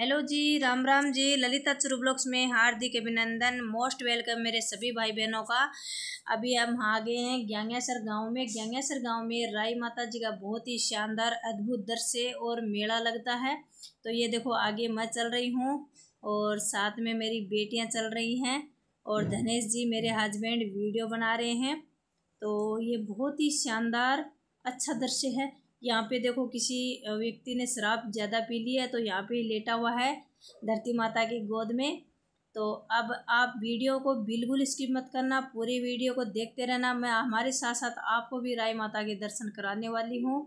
hello जी राम राम जी ललिता चुरुब्लॉक्स ब्लॉक्स में हार्दिक अभिनंदन मोस्ट वेलकम मेरे सभी भाई बहनों का अभी हम आ गए हैं ग्यांगसर गांव में ग्यांगसर गांव में राय माता जी का बहुत ही शानदार अद्भुत दृश्य और मेला लगता है तो ये देखो आगे मैं चल रही हूँ और साथ में मेरी बेटियाँ चल रही हैं और धनेश जी मेरे हस्बैंड वीडियो बना रहे हैं तो ये बहुत ही शानदार अच्छा दृश्य है यहाँ पे देखो किसी व्यक्ति ने शराब ज़्यादा पी लिया है तो यहाँ पे लेटा हुआ है धरती माता की गोद में तो अब आप वीडियो को बिल्कुल स्किप मत करना पूरी वीडियो को देखते रहना मैं हमारे साथ साथ आपको भी राय माता के दर्शन कराने वाली हूँ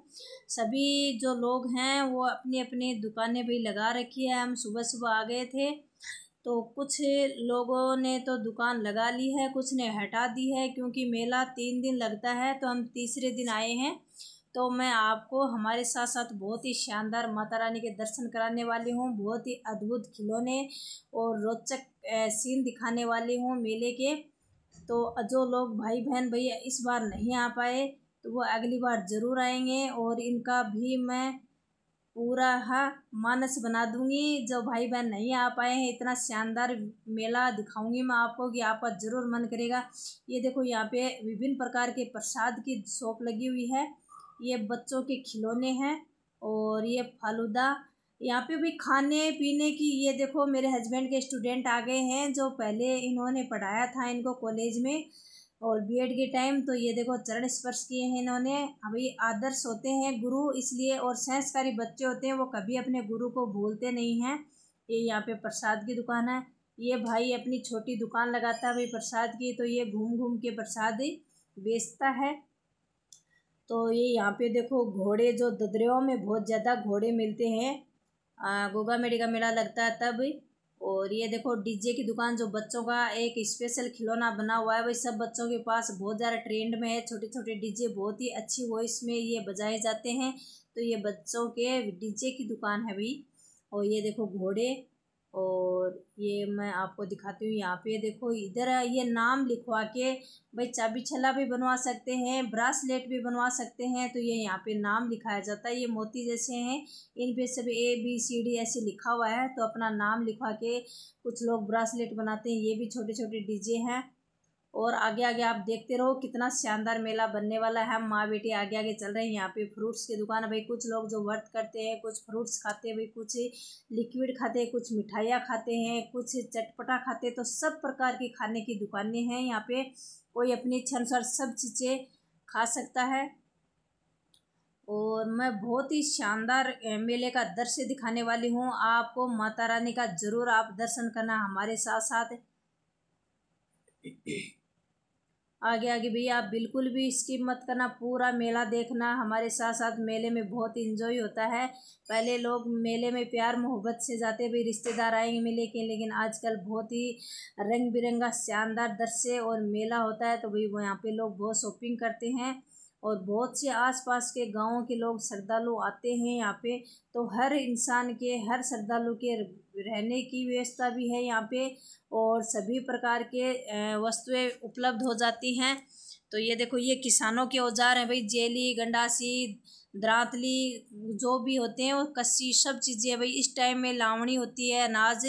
सभी जो लोग हैं वो अपनी अपनी दुकानें भी लगा रखी है हम सुबह सुबह आ गए थे तो कुछ लोगों ने तो दुकान लगा ली है कुछ ने हटा दी है क्योंकि मेला तीन दिन लगता है तो हम तीसरे दिन आए हैं तो मैं आपको हमारे साथ साथ बहुत ही शानदार माता रानी के दर्शन कराने वाली हूँ बहुत ही अद्भुत खिलौने और रोचक सीन दिखाने वाली हूँ मेले के तो जो लोग भाई बहन भैया इस बार नहीं आ पाए तो वो अगली बार ज़रूर आएंगे और इनका भी मैं पूरा हा मानस बना दूंगी जो भाई बहन नहीं आ पाए हैं इतना शानदार मेला दिखाऊंगी मैं आपको कि आपका ज़रूर मन करेगा ये देखो यहाँ पे विभिन्न प्रकार के प्रसाद की शॉप लगी हुई है ये बच्चों के खिलौने हैं और ये फालूदा यहाँ पे भी खाने पीने की ये देखो मेरे हस्बैंड के स्टूडेंट आ गए हैं जो पहले इन्होंने पढ़ाया था इनको कॉलेज में और बीएड के टाइम तो ये देखो चरण स्पर्श किए हैं इन्होंने अभी आदर्श होते हैं गुरु इसलिए और संस्कारी बच्चे होते हैं वो कभी अपने गुरु को भूलते नहीं हैं ये यहाँ पे प्रसाद की दुकान है ये भाई अपनी छोटी दुकान लगाता है भाई प्रसाद की तो ये घूम घूम के प्रसाद ही बेचता है तो ये यहाँ पे देखो घोड़े जो ददरेओं में बहुत ज़्यादा घोड़े मिलते हैं गोगा मेडी का मेला लगता है तब और ये देखो डीजे की दुकान जो बच्चों का एक स्पेशल खिलौना बना हुआ है वही सब बच्चों के पास बहुत ज़्यादा ट्रेंड में है छोटे छोटे डीजे बहुत ही अच्छी वॉइस में ये बजाए जाते हैं तो ये बच्चों के डीजे की दुकान है भाई और ये देखो घोड़े और ये मैं आपको दिखाती हूँ यहाँ पे देखो इधर ये नाम लिखवा के भाई चाबी छला भी बनवा सकते हैं ब्रासलेट भी बनवा सकते हैं तो ये यहाँ पे नाम लिखाया जाता है ये मोती जैसे हैं इन पे सब ए बी सी डी ऐसे लिखा हुआ है तो अपना नाम लिखवा के कुछ लोग ब्रासलेट बनाते हैं ये भी छोटे छोटे डीजे हैं और आगे आगे आप देखते रहो कितना शानदार मेला बनने वाला है हम माँ बेटी आगे आगे चल रहे हैं यहाँ पे फ्रूट्स की दुकान भाई कुछ लोग जो वर्त करते हैं कुछ फ्रूट्स खाते हैं भाई कुछ लिक्विड खाते हैं कुछ मिठाइयाँ खाते हैं कुछ चटपटा खाते हैं तो सब प्रकार की खाने की दुकानें हैं यहाँ पे कोई अपनी इच्छा अनुसार सब चीज़ें खा सकता है और मैं बहुत ही शानदार मेले का दृश्य दिखाने वाली हूँ आपको माता रानी का ज़रूर आप दर्शन करना हमारे साथ साथ आगे आगे भैया आप बिल्कुल भी स्किप मत करना पूरा मेला देखना हमारे साथ साथ मेले में बहुत इन्जॉय होता है पहले लोग मेले में प्यार मोहब्बत से जाते भी रिश्तेदार आएंगे मेले के लेकिन आजकल बहुत ही रंग बिरंगा शानदार दृश्य और मेला होता है तो भाई यहाँ पे लोग बहुत शॉपिंग करते हैं और बहुत से आसपास के गाँव के लोग श्रद्धालु आते हैं यहाँ पे तो हर इंसान के हर श्रद्धालु के रहने की व्यवस्था भी है यहाँ पे और सभी प्रकार के वस्तुएं उपलब्ध हो जाती हैं तो ये देखो ये किसानों के औजार हैं भाई जेली गंडासी दरातली जो भी होते हैं वो कस्सी सब चीज़ें भाई इस टाइम में लावणी होती है अनाज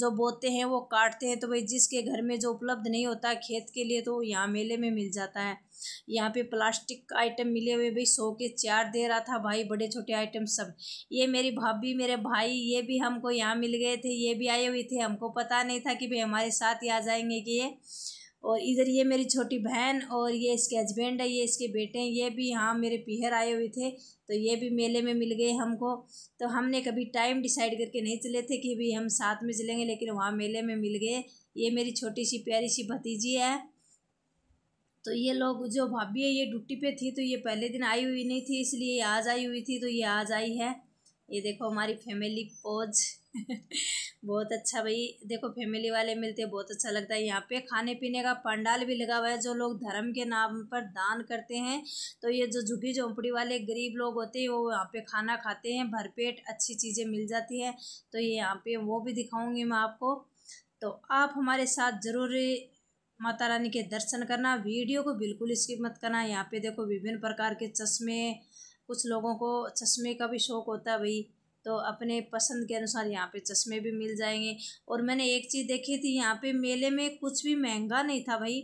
जो बोते हैं वो काटते हैं तो भाई जिसके घर में जो उपलब्ध नहीं होता खेत के लिए तो यहाँ मेले में मिल जाता है यहाँ पे प्लास्टिक आइटम मिले हुए भाई सौ के चार दे रहा था भाई बड़े छोटे आइटम सब ये मेरी भाभी मेरे भाई ये भी हमको यहाँ मिल गए थे ये भी आए हुए थे हमको पता नहीं था कि भाई हमारे साथ ही आ जाएंगे कि ये और इधर ये मेरी छोटी बहन और ये इसके हस्बैंड है ये इसके बेटे हैं ये भी यहाँ मेरे पीहर आए हुए थे तो ये भी मेले में मिल गए हमको तो हमने कभी टाइम डिसाइड करके नहीं चले थे कि भाई हम साथ में चलेंगे लेकिन वहाँ मेले में मिल गए ये मेरी छोटी सी प्यारी सी भतीजी है तो ये लोग जो भाभी है ये ड्यूटी पे थी तो ये पहले दिन आई हुई नहीं थी इसलिए आज आई हुई थी तो ये आज आई है ये देखो हमारी फैमिली पोज बहुत अच्छा भाई देखो फैमिली वाले मिलते हैं बहुत अच्छा लगता है यहाँ पे खाने पीने का पंडाल भी लगा हुआ है जो लोग धर्म के नाम पर दान करते हैं तो ये जो झुग्गी झोंपड़ी वाले गरीब लोग होते हैं वो यहाँ पे खाना खाते हैं भरपेट अच्छी चीज़ें मिल जाती हैं तो ये यहाँ पे वो भी दिखाऊँगी मैं आपको तो आप हमारे साथ ज़रूर माता रानी के दर्शन करना वीडियो को बिल्कुल स्किप मत करना यहाँ पे देखो विभिन्न प्रकार के चश्मे कुछ लोगों को चश्मे का भी शौक़ होता है भाई तो अपने पसंद के अनुसार यहाँ पे चश्मे भी मिल जाएंगे और मैंने एक चीज़ देखी थी यहाँ पे मेले में कुछ भी महंगा नहीं था भाई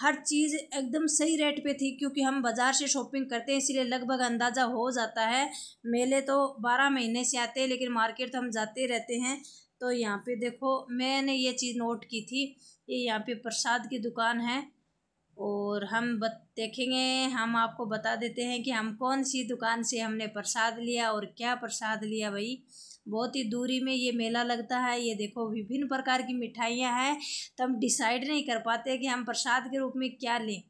हर चीज़ एकदम सही रेट पे थी क्योंकि हम बाज़ार से शॉपिंग करते हैं इसीलिए लगभग अंदाज़ा हो जाता है मेले तो बारह महीने से आते हैं लेकिन मार्केट तो हम जाते रहते हैं तो यहाँ पर देखो मैंने ये चीज़ नोट की थी ये यहाँ पर प्रसाद की दुकान है और हम बत देखेंगे हम आपको बता देते हैं कि हम कौन सी दुकान से हमने प्रसाद लिया और क्या प्रसाद लिया भाई बहुत ही दूरी में ये मेला लगता है ये देखो विभिन्न प्रकार की मिठाइयाँ हैं तो हम डिसाइड नहीं कर पाते कि हम प्रसाद के रूप में क्या लें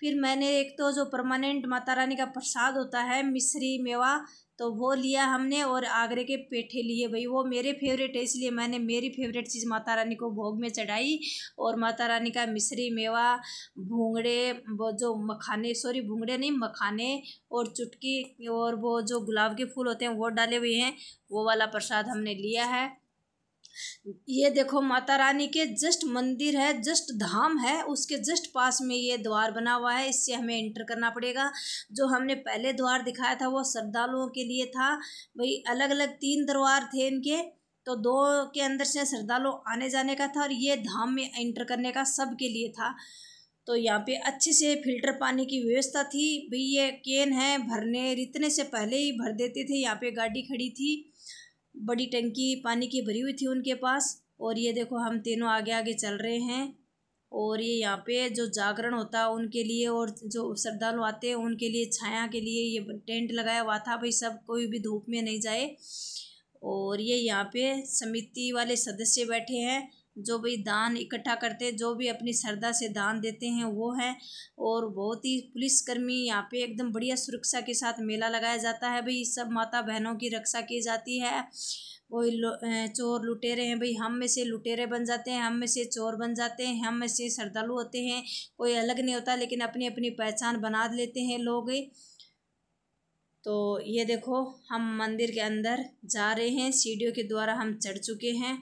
फिर मैंने एक तो जो परमानेंट माता रानी का प्रसाद होता है मिश्री मेवा तो वो लिया हमने और आगरे के पेठे लिए भाई वो मेरे फेवरेट है इसलिए मैंने मेरी फेवरेट चीज़ माता रानी को भोग में चढ़ाई और माता रानी का मिश्री मेवा भूंगड़े वो जो मखाने सॉरी भूंगड़े नहीं मखाने और चुटकी और वो जो गुलाब के फूल होते हैं वो डाले हुए हैं वो वाला प्रसाद हमने लिया है ये देखो माता रानी के जस्ट मंदिर है जस्ट धाम है उसके जस्ट पास में ये द्वार बना हुआ है इससे हमें एंटर करना पड़ेगा जो हमने पहले द्वार दिखाया था वो श्रद्धालुओं के लिए था भाई अलग अलग तीन दरवार थे इनके तो दो के अंदर से श्रद्धालु आने जाने का था और ये धाम में एंटर करने का सब के लिए था तो यहाँ पे अच्छे से फिल्टर पानी की व्यवस्था थी भाई ये केन है भरने रितने से पहले ही भर देते थे यहाँ पे गाड़ी खड़ी थी बड़ी टंकी पानी की भरी हुई थी उनके पास और ये देखो हम तीनों आगे आगे चल रहे हैं और ये यहाँ पे जो जागरण होता है उनके लिए और जो श्रद्धालु आते हैं उनके लिए छाया के लिए ये टेंट लगाया हुआ था भाई सब कोई भी धूप में नहीं जाए और ये यहाँ पे समिति वाले सदस्य बैठे हैं जो भी दान इकट्ठा करते जो भी अपनी श्रद्धा से दान देते हैं वो हैं और बहुत ही पुलिसकर्मी यहाँ पे एकदम बढ़िया सुरक्षा के साथ मेला लगाया जाता है भाई सब माता बहनों की रक्षा की जाती है कोई चोर लुटेरे हैं भाई हम में से लुटेरे बन जाते हैं हम में से चोर बन जाते हैं हम में से श्रद्धालु होते हैं कोई अलग नहीं होता लेकिन अपनी अपनी पहचान बना लेते हैं लोग तो ये देखो हम मंदिर के अंदर जा रहे हैं सीढ़ियों के द्वारा हम चढ़ चुके हैं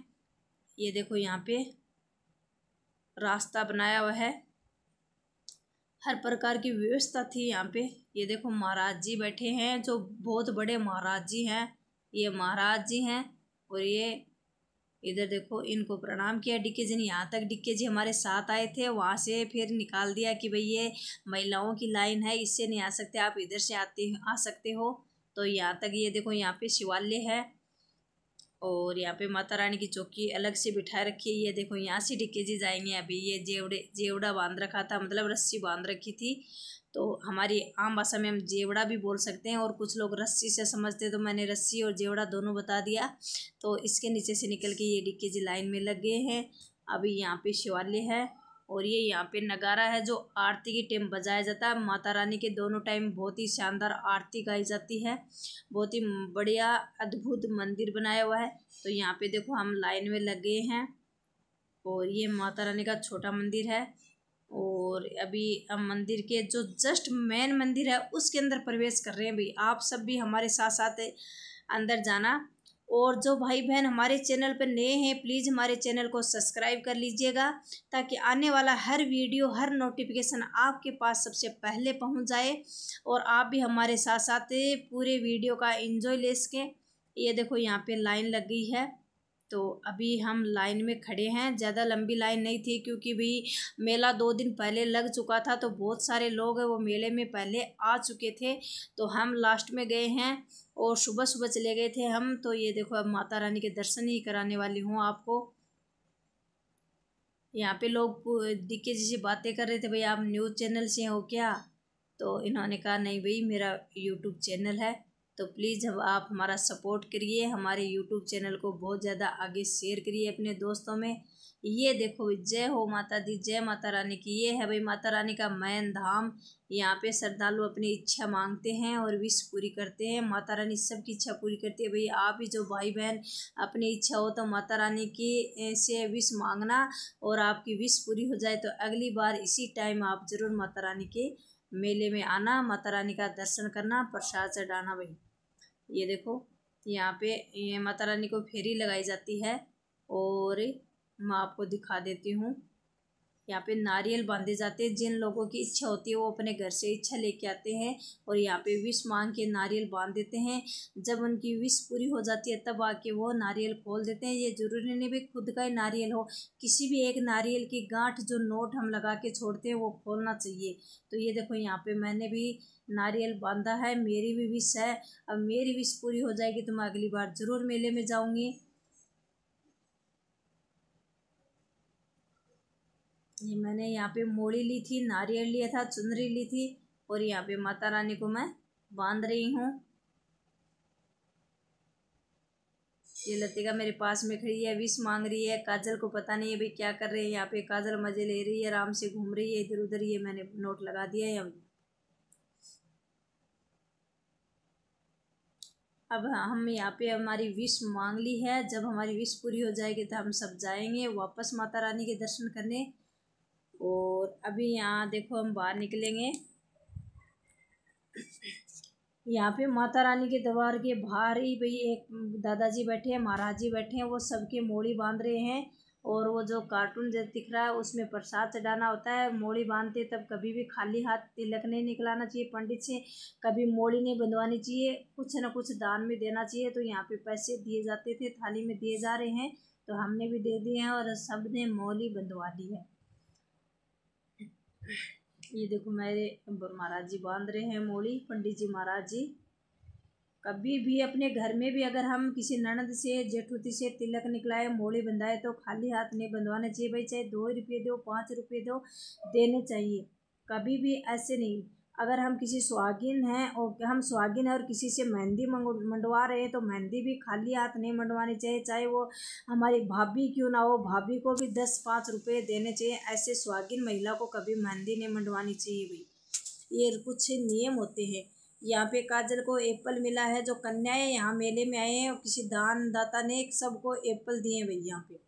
ये देखो यहाँ पे रास्ता बनाया हुआ है हर प्रकार की व्यवस्था थी यहाँ पे ये देखो महाराज जी बैठे हैं जो बहुत बड़े महाराज जी हैं ये महाराज जी हैं और ये इधर देखो इनको प्रणाम किया डिक्के जी ने यहाँ तक डिक्के जी हमारे साथ आए थे वहाँ से फिर निकाल दिया कि भाई ये महिलाओं की लाइन है इससे नहीं आ सकते आप इधर से आते आ सकते हो तो यहाँ तक ये देखो यहाँ पे शिवालय है और यहाँ पे माता रानी की चौकी अलग से बिठा रखी है ये देखो यहाँ से जी जाएंगे अभी ये जेवड़े जेवड़ा बांध रखा था मतलब रस्सी बांध रखी थी तो हमारी आम भाषा में हम जेवड़ा भी बोल सकते हैं और कुछ लोग रस्सी से समझते तो मैंने रस्सी और जेवड़ा दोनों बता दिया तो इसके नीचे से निकल के ये डिक्के जी लाइन में लग गए हैं अभी यहाँ पे शिवालय है और ये यहाँ पे नगारा है जो आरती के टाइम बजाया जाता है माता रानी के दोनों टाइम बहुत ही शानदार आरती गाई जाती है बहुत ही बढ़िया अद्भुत मंदिर बनाया हुआ है तो यहाँ पे देखो हम लाइन में लगे हैं और ये माता रानी का छोटा मंदिर है और अभी हम मंदिर के जो जस्ट मेन मंदिर है उसके अंदर प्रवेश कर रहे हैं भाई आप सब भी हमारे साथ साथ अंदर जाना और जो भाई बहन हमारे चैनल पर नए हैं प्लीज़ हमारे चैनल को सब्सक्राइब कर लीजिएगा ताकि आने वाला हर वीडियो हर नोटिफिकेशन आपके पास सबसे पहले पहुंच जाए और आप भी हमारे साथ साथ पूरे वीडियो का एंजॉय ले सकें ये देखो यहाँ पे लाइन लग गई है तो अभी हम लाइन में खड़े हैं ज़्यादा लंबी लाइन नहीं थी क्योंकि भी मेला दो दिन पहले लग चुका था तो बहुत सारे लोग वो मेले में पहले आ चुके थे तो हम लास्ट में गए हैं और सुबह सुबह चले गए थे हम तो ये देखो अब माता रानी के दर्शन ही कराने वाली हूँ आपको यहाँ पे लोग दिक्के जी से बातें कर रहे थे भाई आप न्यूज़ चैनल से हो क्या तो इन्होंने कहा नहीं भाई मेरा यूट्यूब चैनल है तो प्लीज़ अब आप हमारा सपोर्ट करिए हमारे यूट्यूब चैनल को बहुत ज़्यादा आगे शेयर करिए अपने दोस्तों में ये देखो जय हो माता दी जय माता रानी की ये है भाई माता रानी का मैन धाम यहाँ पे श्रद्धालु अपनी इच्छा मांगते हैं और विश पूरी करते हैं माता रानी सबकी इच्छा पूरी करती है भाई आप ही जो भाई बहन अपनी इच्छा हो तो माता रानी की से विश मांगना और आपकी विश पूरी हो जाए तो अगली बार इसी टाइम आप ज़रूर माता रानी के मेले में आना माता रानी का दर्शन करना प्रसाद चढ़ाना भाई ये देखो यहाँ पे ये माता रानी को फेरी लगाई जाती है और मैं आपको दिखा देती हूँ यहाँ पे नारियल बांधे जाते हैं जिन लोगों की इच्छा होती है वो अपने घर से इच्छा लेके आते हैं और यहाँ पे विश मांग के नारियल बांध देते हैं जब उनकी विश पूरी हो जाती है तब आके वो नारियल खोल देते हैं ये जरूरी नहीं भी खुद का ही नारियल हो किसी भी एक नारियल की गांठ जो नोट हम लगा के छोड़ते हैं वो खोलना चाहिए तो ये देखो यहाँ पर मैंने भी नारियल बांधा है मेरी भी विश है अब मेरी विश पूरी हो जाएगी तो मैं अगली बार ज़रूर मेले में जाऊंगी ये मैंने यहाँ पे मोड़ी ली थी नारियल लिया था चुनरी ली थी और यहाँ पे माता रानी को मैं बांध रही हूँ ये लतिका मेरे पास में खड़ी है विश मांग रही है काजल को पता नहीं है भाई क्या कर रहे हैं यहाँ पे काजल मज़े ले रही है आराम से घूम रही है इधर उधर ये मैंने नोट लगा दिया है अब हम यहाँ पे हमारी विश मांग ली है जब हमारी विश पूरी हो जाएगी तो हम सब जाएंगे वापस माता रानी के दर्शन करने और अभी यहाँ देखो हम बाहर निकलेंगे यहाँ पे माता रानी के दरबार के बाहर ही भाई एक दादाजी बैठे हैं महाराज जी बैठे हैं वो सबके मोड़ी बांध रहे हैं और वो जो कार्टून जैसे दिख रहा है उसमें प्रसाद चढ़ाना होता है मोड़ी बांधते तब कभी भी खाली हाथ तिलक नहीं निकलाना चाहिए पंडित से कभी मोड़ी नहीं बंधवानी चाहिए कुछ ना कुछ दान में देना चाहिए तो यहाँ पे पैसे दिए जाते थे थाली में दिए जा रहे हैं तो हमने भी दे दिए हैं और सब ने मोली बंधवा दी है ये देखो मेरे महाराज जी बांध रहे हैं मोड़ी पंडित जी महाराज जी कभी भी अपने घर में भी अगर हम किसी ननद से जेठूती से तिलक निकलाए मोड़ी बंधाए तो खाली हाथ नहीं बंधवाना चाहिए भाई चाहे दो रुपये दो पाँच रुपये दो देने चाहिए कभी भी ऐसे नहीं अगर हम किसी सुहागिन हैं और हम सुहागिन हैं और किसी से मेहंदी मंडवा रहे हैं तो मेहंदी भी खाली हाथ नहीं मंडवानी चाहिए चाहे वो हमारी भाभी क्यों ना हो भाभी को भी दस पाँच रुपये देने चाहिए ऐसे सुहागिन महिला को कभी मेहंदी नहीं मंडवानी चाहिए भाई ये कुछ नियम होते हैं यहाँ पे काजल को एप्पल मिला है जो कन्याएं यहाँ मेले में आए हैं और किसी दान दाता ने सबको एप्पल दिए भाई यहाँ पे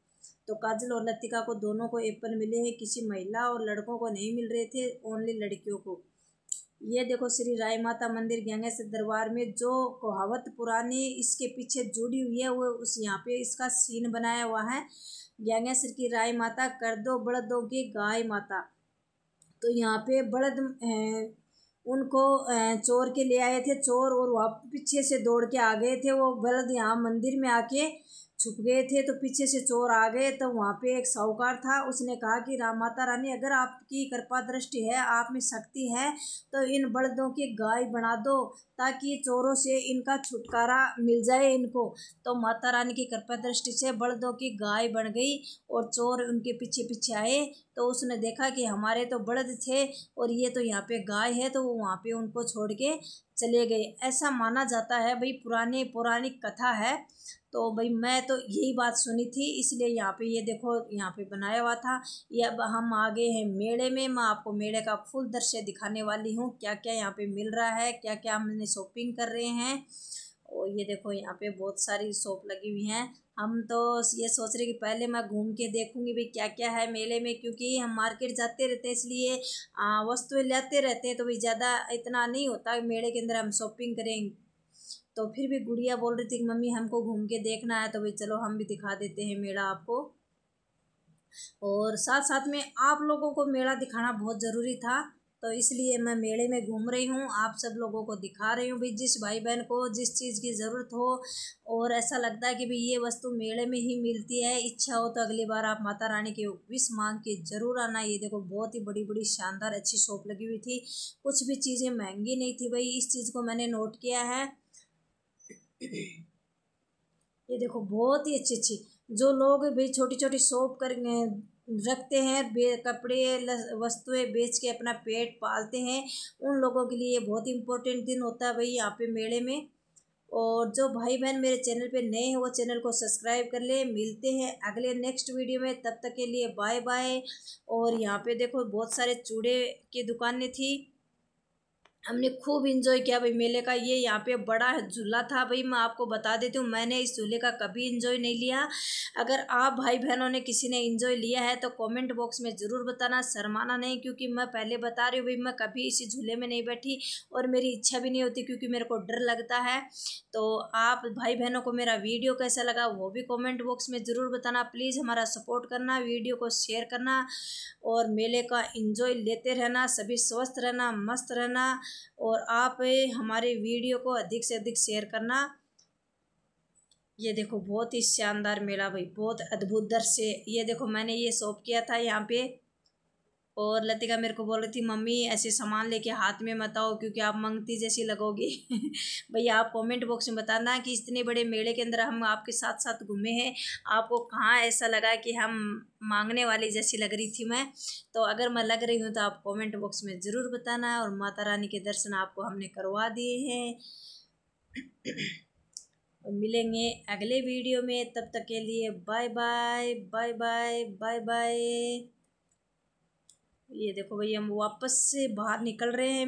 तो काजल और लतिका को दोनों को एप्पल मिले हैं किसी महिला और लड़कों को नहीं मिल रहे थे ओनली लड़कियों को ये देखो श्री राय माता मंदिर गंगेसर दरबार में जो कहावत पुरानी इसके पीछे जुड़ी हुई है वो उस यहाँ पे इसका सीन बनाया हुआ है गंगेसर की राय माता कर दो बड़दों की गाय माता तो यहाँ पे बड़द उनको चोर के ले आए थे चोर और वहाँ पीछे से दौड़ के आ गए थे वो बलद यहाँ मंदिर में आके छुप गए थे तो पीछे से चोर आ गए तो वहाँ पे एक साहूकार था उसने कहा कि राम माता रानी अगर आपकी कृपा दृष्टि है आप में शक्ति है तो इन बड़दों की गाय बना दो ताकि चोरों से इनका छुटकारा मिल जाए इनको तो माता रानी की कृपा दृष्टि से बड़दों की गाय बन गई और चोर उनके पीछे पीछे आए तो उसने देखा कि हमारे तो बड़द थे और ये तो यहाँ पे गाय है तो वो वहाँ पे उनको छोड़ के चले गए ऐसा माना जाता है भाई पुराने पौराणिक कथा है तो भाई मैं तो यही बात सुनी थी इसलिए यहाँ पे ये देखो यहाँ पे बनाया हुआ था ये अब हम आ गए हैं मेड़े में मैं आपको मेड़े का फुल दृश्य दिखाने वाली हूँ क्या क्या यहाँ पे मिल रहा है क्या क्या हमने शॉपिंग कर रहे हैं और ये देखो यहाँ पे बहुत सारी शॉप लगी हुई हैं हम तो ये सोच रहे कि पहले मैं घूम के देखूंगी भाई क्या क्या है मेले में क्योंकि हम मार्केट जाते रहते हैं इसलिए वस्तुएं लेते रहते हैं तो भाई ज़्यादा इतना नहीं होता मेले के अंदर हम शॉपिंग करें तो फिर भी गुड़िया बोल रही थी कि मम्मी हमको घूम के देखना है तो भाई चलो हम भी दिखा देते हैं मेला आपको और साथ साथ में आप लोगों को मेला दिखाना बहुत ज़रूरी था तो इसलिए मैं मेले में घूम रही हूँ आप सब लोगों को दिखा रही हूँ भाई जिस भाई बहन को जिस चीज़ की ज़रूरत हो और ऐसा लगता है कि भाई ये वस्तु मेले में ही मिलती है इच्छा हो तो अगली बार आप माता रानी के विश मांग के ज़रूर आना ये देखो बहुत ही बड़ी बड़ी शानदार अच्छी शॉप लगी हुई थी कुछ भी चीज़ें महंगी नहीं थी भाई इस चीज़ को मैंने नोट किया है ये देखो बहुत ही अच्छी अच्छी जो लोग भी छोटी छोटी शॉप कर रखते हैं बे कपड़े वस्तुएं बेच के अपना पेट पालते हैं उन लोगों के लिए बहुत इंपॉर्टेंट दिन होता है भाई यहाँ पे मेले में और जो भाई बहन मेरे चैनल पे नए हैं वो चैनल को सब्सक्राइब कर ले मिलते हैं अगले नेक्स्ट वीडियो में तब तक के लिए बाय बाय और यहाँ पे देखो बहुत सारे चूड़े की दुकानें थी हमने खूब इन्जॉय किया भाई मेले का ये यहाँ पे बड़ा झूला था भाई मैं आपको बता देती हूँ मैंने इस झूले का कभी इन्जॉय नहीं लिया अगर आप भाई बहनों ने किसी ने इन्जॉय लिया है तो कमेंट बॉक्स में ज़रूर बताना शर्माना नहीं क्योंकि मैं पहले बता रही हूँ भाई मैं कभी इसी झूले में नहीं बैठी और मेरी इच्छा भी नहीं होती क्योंकि मेरे को डर लगता है तो आप भाई बहनों को मेरा वीडियो कैसा लगा वो भी कॉमेंट बॉक्स में ज़रूर बताना प्लीज़ हमारा सपोर्ट करना वीडियो को शेयर करना और मेले का इन्जॉय लेते रहना सभी स्वस्थ रहना मस्त रहना और आप हमारे वीडियो को अधिक से अधिक शेयर करना ये देखो बहुत ही शानदार मेला भाई बहुत अद्भुत दृश्य ये देखो मैंने ये शॉप किया था यहाँ पे और लतिका मेरे को बोल रही थी मम्मी ऐसे सामान लेके हाथ में मत आओ क्योंकि आप मंगती जैसी लगोगी भैया आप कमेंट बॉक्स में बताना कि इतने बड़े मेले के अंदर हम आपके साथ साथ घूमे हैं आपको कहाँ ऐसा लगा कि हम मांगने वाली जैसी लग रही थी मैं तो अगर मैं लग रही हूँ तो आप कमेंट बॉक्स में ज़रूर बताना और माता रानी के दर्शन आपको हमने करवा दिए हैं मिलेंगे अगले वीडियो में तब तक के लिए bye bye bye bye bye bye ये देखो भैया हम वापस से बाहर निकल रहे हैं